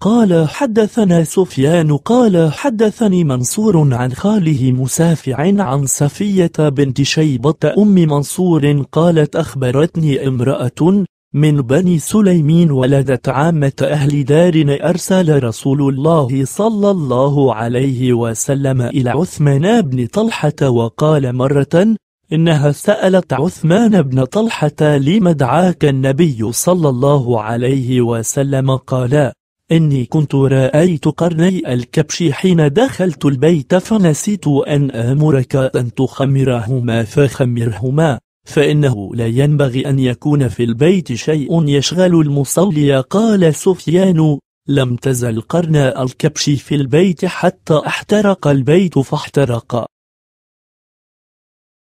قال حدثنا سفيان قال حدثني منصور عن خاله مسافع عن صفية بنت شيبة أم منصور قالت أخبرتني امرأة من بني سليمين ولدت عامة أهل دار أرسل رسول الله صلى الله عليه وسلم إلى عثمان بن طلحة وقال مرة إنها سألت عثمان بن طلحة لم دعاك النبي صلى الله عليه وسلم قال إني كنت رأيت قرني الكبش حين دخلت البيت فنسيت أن أمرك أن تخمرهما فخمرهما فإنه لا ينبغي أن يكون في البيت شيء يشغل المصلي قال سفيان لم تزل قرن الكبش في البيت حتى احترق البيت فاحترق